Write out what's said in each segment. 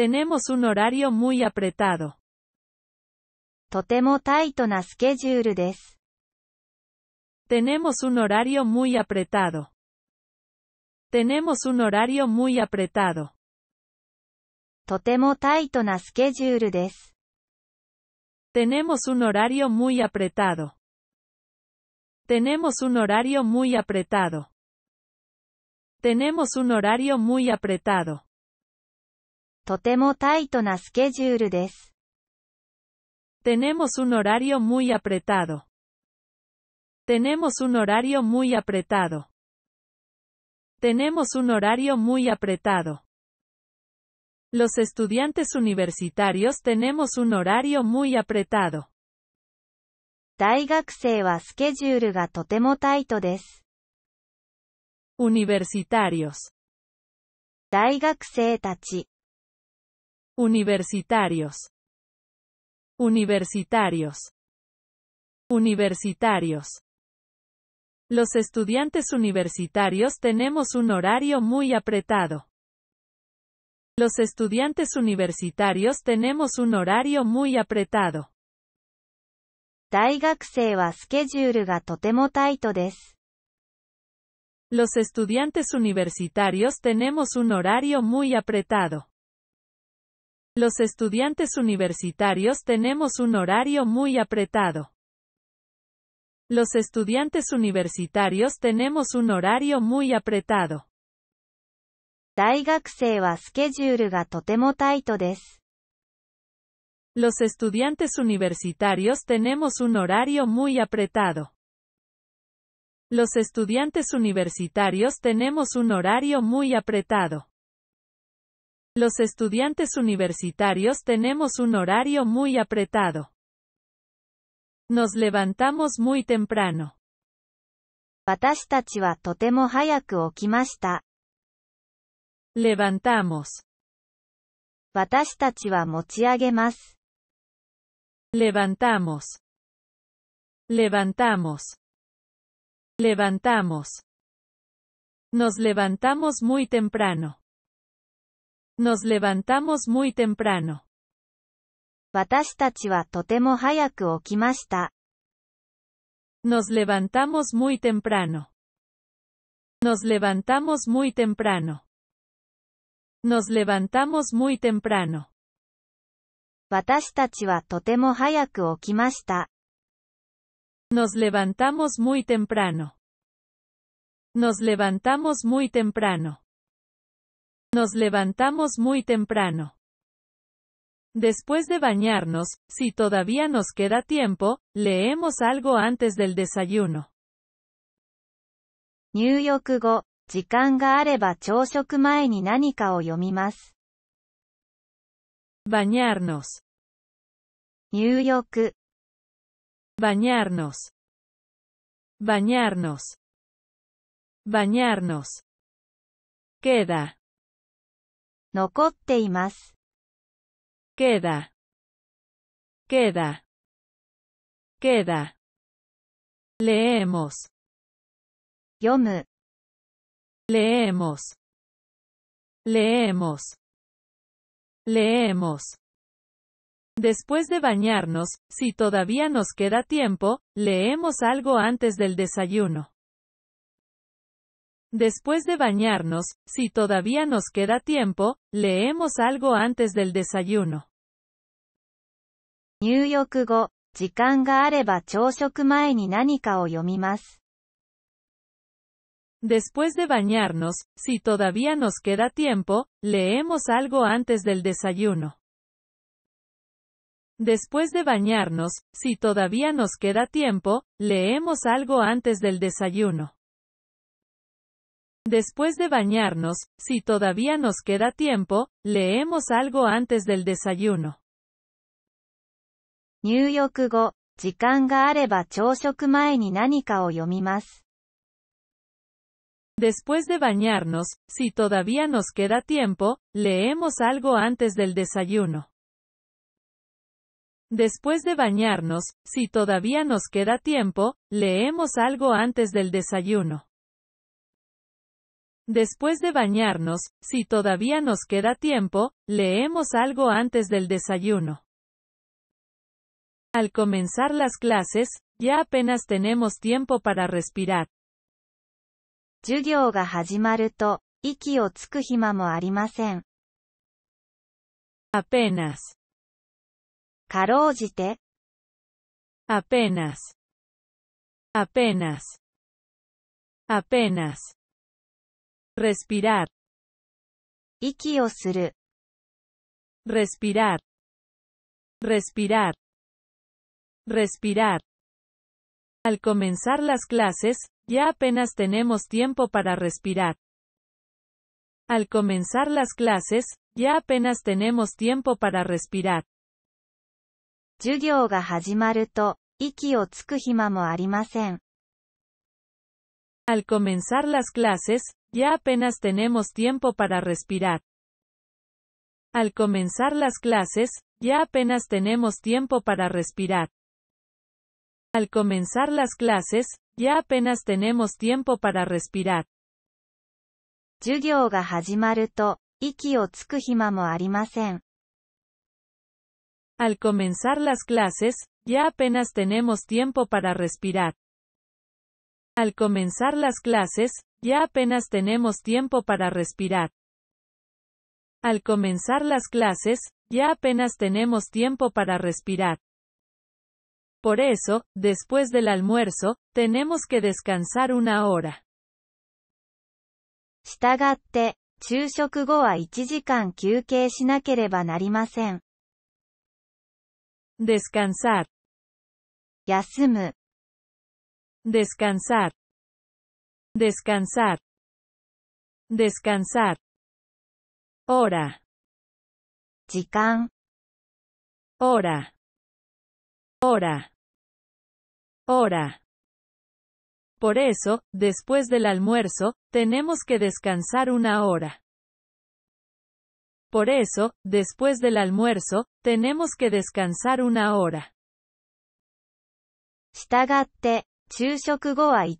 Tenemos un horario muy apretado. Tenemos un horario muy apretado. Tenemos un horario muy apretado. Tenemos un horario muy apretado. Tenemos un horario muy apretado. Tenemos un horario muy apretado. Tenemos un horario muy apretado. Tenemos un horario muy apretado. Tenemos un horario muy apretado. Los estudiantes universitarios tenemos un horario muy apretado. Universitarios. 大学生たち。Universitarios. Universitarios. Universitarios. Los estudiantes universitarios tenemos un horario muy apretado. Los estudiantes universitarios tenemos un horario muy apretado. Los estudiantes universitarios tenemos un horario muy apretado. Los estudiantes universitarios tenemos un horario muy apretado. Los estudiantes universitarios tenemos un horario muy apretado. Los estudiantes universitarios tenemos un horario muy apretado. Los estudiantes universitarios tenemos un horario muy apretado. Los estudiantes universitarios tenemos un horario muy apretado. Nos levantamos muy temprano. Levantamos. Levantamos. levantamos. levantamos. Nos levantamos muy temprano. Nos levantamos muy temprano. Nos levantamos muy temprano. Nos levantamos muy temprano. Nos levantamos muy temprano. Nos levantamos muy temprano. Nos levantamos muy temprano. Nos levantamos muy temprano. Después de bañarnos, si todavía nos queda tiempo, leemos algo antes del desayuno. Bañarnos. bañarnos bañarnos bañarnos queda Queda, queda, queda. queda. leemos, leemos, leemos, leemos. Después de bañarnos, si todavía nos queda tiempo, leemos algo antes del desayuno. Después de bañarnos, si todavía nos queda tiempo, leemos algo antes del desayuno. Después de bañarnos, si todavía nos queda tiempo, leemos algo antes del desayuno. Después de bañarnos, si todavía nos queda tiempo, leemos algo antes del desayuno. Después de bañarnos, si todavía nos queda tiempo, leemos algo antes del desayuno. Después de bañarnos, si todavía nos queda tiempo, leemos algo antes del desayuno. Después de bañarnos, si todavía nos queda tiempo, leemos algo antes del desayuno. Después de bañarnos, si todavía nos queda tiempo, leemos algo antes del desayuno. Al comenzar las clases, ya apenas tenemos tiempo para respirar. Apenas. apenas, apenas respirar, respirar respirar, respirar. Respirar. Al comenzar las clases, ya apenas tenemos tiempo para respirar. Al comenzar las clases, ya apenas tenemos tiempo para respirar. Al comenzar las clases, ya apenas tenemos tiempo para respirar. Al comenzar las clases, ya apenas tenemos tiempo para respirar. Al comenzar las clases, ya apenas tenemos tiempo para respirar. Al comenzar las clases, ya apenas tenemos tiempo para respirar. Al comenzar las clases, ya apenas tenemos tiempo para respirar. Al comenzar las clases, ya apenas tenemos tiempo para respirar. Por eso, después del almuerzo, tenemos que descansar una hora. Descansar. 1 descansar Descansar. Descansar. Hora. 時間 hora. Hora. Hora. Por eso, después del almuerzo, tenemos que descansar una hora. Por eso, después del almuerzo, tenemos que descansar una hora. 昼食後は1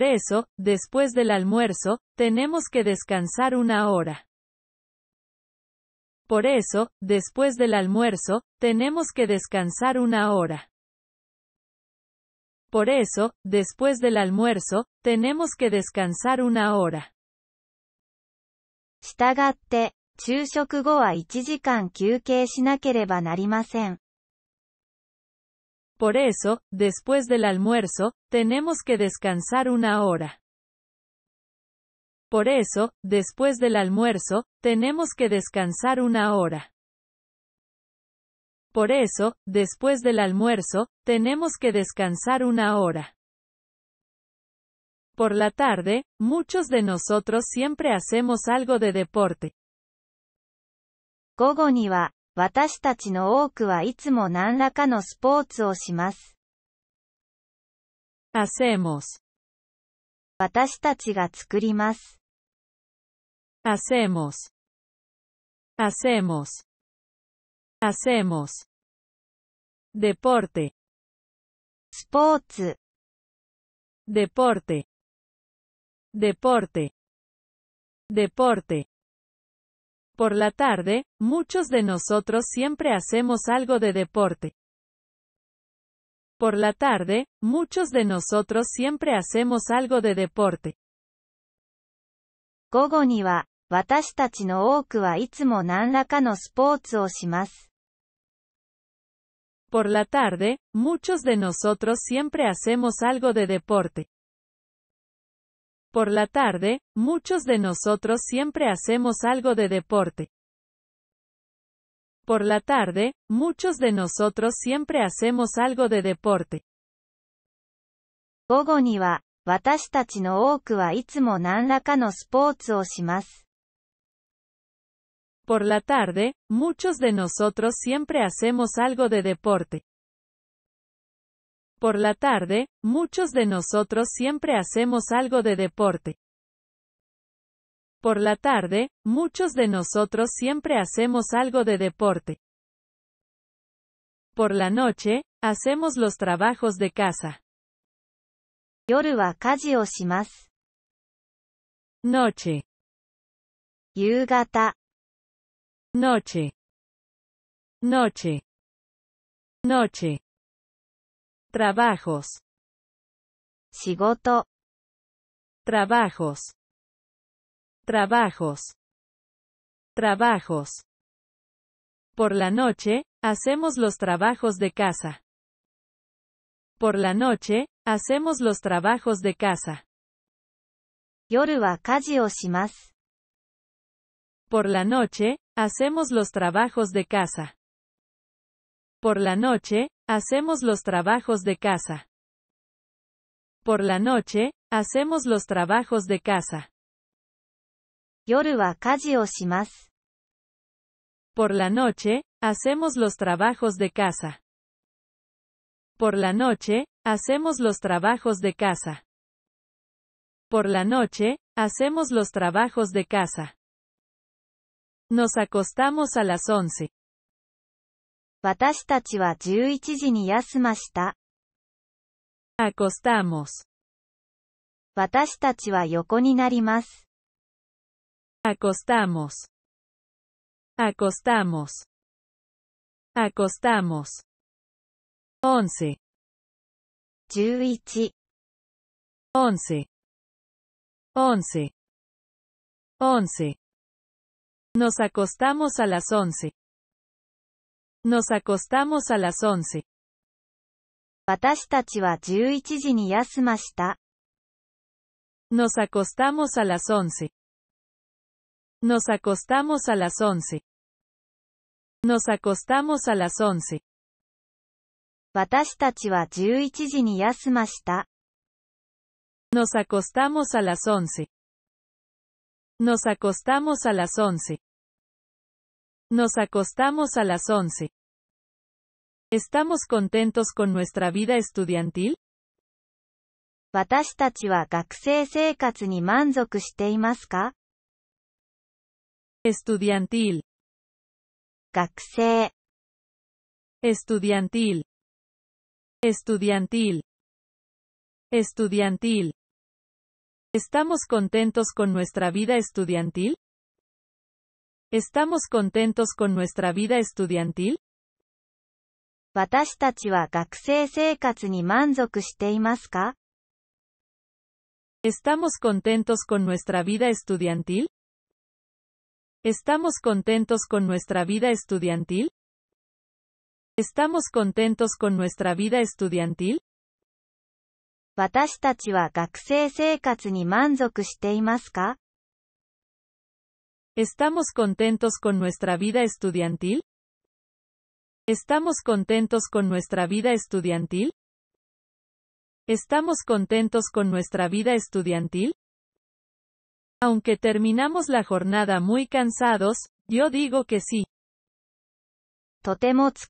eso, después del almuerzo, tenemos que descansar una hora. Por eso, después del almuerzo, tenemos que descansar una hora. Por eso, después del almuerzo, tenemos que descansar una hora. 1時間休憩しなければなりません por eso, después del almuerzo, tenemos que descansar una hora. Por eso, después del almuerzo, tenemos que descansar una hora. Por eso, después del almuerzo, tenemos que descansar una hora. Por la tarde, muchos de nosotros siempre hacemos algo de deporte. 私たちの多くはいつも何らかのスポーツをします。Hacemos. 私たちが作ります。Hacemos. Hacemos. Hacemos. Deporte. スポーツ。Deporte. Deporte. Deporte. Por la tarde, muchos de nosotros siempre hacemos algo de deporte. Por la tarde, muchos de nosotros siempre hacemos algo de deporte. Por la tarde, muchos de nosotros siempre hacemos algo de deporte. Por la tarde, muchos de nosotros siempre hacemos algo de deporte. Por la tarde, muchos de nosotros siempre hacemos algo de deporte. Por la tarde, muchos de nosotros siempre hacemos algo de deporte. Por la tarde, muchos de nosotros siempre hacemos algo de deporte. Por la tarde, muchos de nosotros siempre hacemos algo de deporte. Por la noche, hacemos los trabajos de casa. Noche. Yugata. Noche. Noche. Noche trabajos, sigoto trabajos, trabajos, trabajos. Por la noche, hacemos los trabajos de casa. Por la noche, hacemos los trabajos de casa. 夜は家事をします Por la noche, hacemos los trabajos de casa. Por la noche, Hacemos los trabajos de casa. Por la noche, hacemos los trabajos de casa. Por la noche, hacemos los trabajos de casa. Por la noche, hacemos los trabajos de casa. Por la noche, hacemos los trabajos de casa. Nos acostamos a las once. 私たちは11時に休ました。acostamos。私たちは横になります。acostamos。acostamos。acostamos。11。11。11。11. 11. Nos acostamos a las 11. Nos acostamos a las 11. 私たちは11時に休ました。Nos acostamos a las 11. Nos acostamos a las 11. Nos acostamos a las 11. 私たちは11時に休ました。Nos acostamos a las 11. Nos acostamos a las 11. Nos acostamos a las 11. ¿Estamos contentos con nuestra vida estudiantil? estudiantil estudiantil estudiantil estudiantil ¿Estamos contentos con nuestra vida estudiantil? ¿Estamos contentos con nuestra vida estudiantil? 私たちは学生生活に満足していますか ¿Estamos contentos con nuestra vida estudiantil? ¿Estamos contentos con nuestra vida estudiantil? ¿Estamos contentos con nuestra vida estudiantil? 私たちは学生生活に満足していますか ¿Estamos contentos con nuestra vida estudiantil? ¿Estamos contentos con nuestra vida estudiantil? ¿Estamos contentos con nuestra vida estudiantil? Aunque terminamos la jornada muy cansados, yo digo que sí. Terminamos.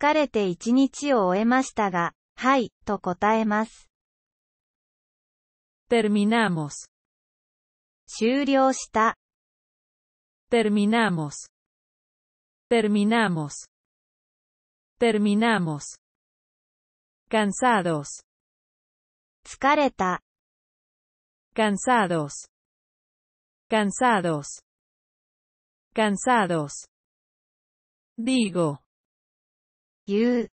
Terminamos. terminamos. Terminamos. Cansados. Scareta. Cansados. Cansados. Cansados. Digo. Digo.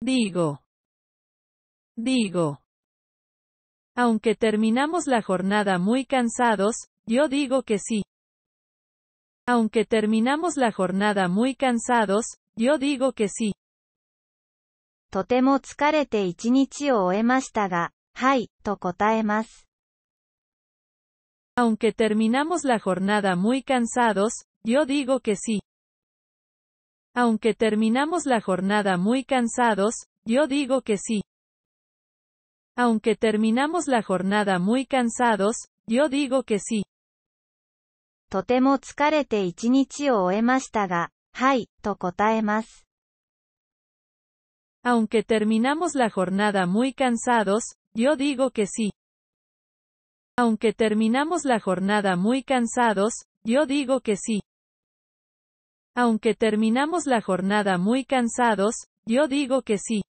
Digo. Digo. Aunque terminamos la jornada muy cansados, yo digo que sí. Aunque terminamos la jornada muy cansados, yo digo que sí. Aunque terminamos la jornada muy cansados, yo digo que sí. Aunque terminamos la jornada muy cansados, yo digo que sí. Aunque terminamos la jornada muy cansados, yo digo que sí. Aunque terminamos la jornada muy cansados, yo digo que sí. Aunque terminamos la jornada muy cansados, yo digo que sí. Aunque terminamos la jornada muy cansados, yo digo que sí.